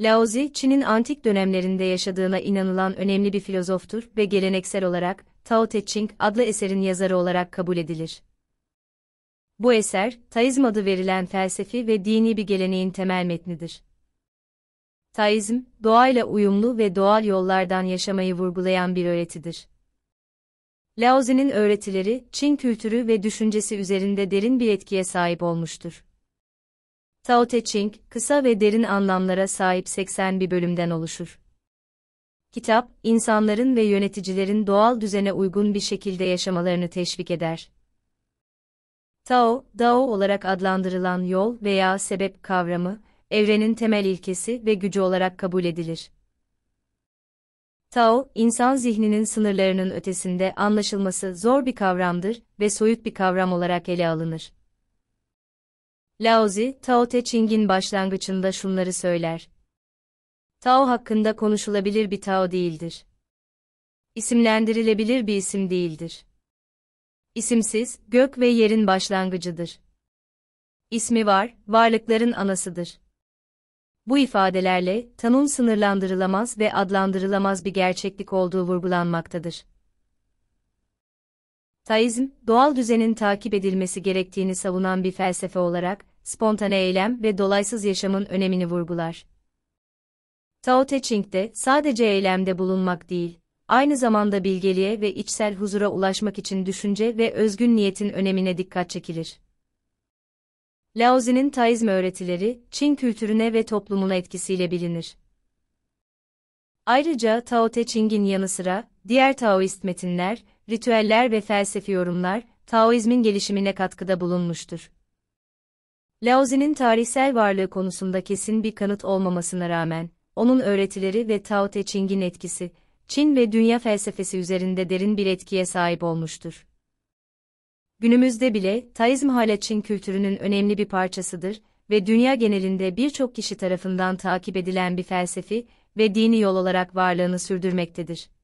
Laozi, Çin'in antik dönemlerinde yaşadığına inanılan önemli bir filozoftur ve geleneksel olarak Tao Te Ching adlı eserin yazarı olarak kabul edilir. Bu eser, Taizm adı verilen felsefi ve dini bir geleneğin temel metnidir. Taizm, doğayla uyumlu ve doğal yollardan yaşamayı vurgulayan bir öğretidir. Laozi'nin öğretileri, Çin kültürü ve düşüncesi üzerinde derin bir etkiye sahip olmuştur. Tao Te Ching, kısa ve derin anlamlara sahip 81 bölümden oluşur. Kitap, insanların ve yöneticilerin doğal düzene uygun bir şekilde yaşamalarını teşvik eder. Tao, Dao olarak adlandırılan yol veya sebep kavramı, evrenin temel ilkesi ve gücü olarak kabul edilir. Tao, insan zihninin sınırlarının ötesinde anlaşılması zor bir kavramdır ve soyut bir kavram olarak ele alınır. Laozi, Tao Te Ching'in başlangıcında şunları söyler. Tao hakkında konuşulabilir bir Tao değildir. İsimlendirilebilir bir isim değildir. İsimsiz, gök ve yerin başlangıcıdır. İsmi var, varlıkların anasıdır. Bu ifadelerle, Tan'un sınırlandırılamaz ve adlandırılamaz bir gerçeklik olduğu vurgulanmaktadır. Taizm, doğal düzenin takip edilmesi gerektiğini savunan bir felsefe olarak, spontane eylem ve dolaysız yaşamın önemini vurgular. Tao Te Ching'de sadece eylemde bulunmak değil, aynı zamanda bilgeliğe ve içsel huzura ulaşmak için düşünce ve özgün niyetin önemine dikkat çekilir. Laozi'nin Taizm öğretileri, Çin kültürüne ve toplumuna etkisiyle bilinir. Ayrıca Tao Te Ching'in yanı sıra, diğer Taoist metinler, ritüeller ve felsefi yorumlar, Taoizmin gelişimine katkıda bulunmuştur. Laozi'nin tarihsel varlığı konusunda kesin bir kanıt olmamasına rağmen, onun öğretileri ve Tao Te Ching'in etkisi, Çin ve dünya felsefesi üzerinde derin bir etkiye sahip olmuştur. Günümüzde bile Taizm hala Çin kültürünün önemli bir parçasıdır ve dünya genelinde birçok kişi tarafından takip edilen bir felsefi ve dini yol olarak varlığını sürdürmektedir.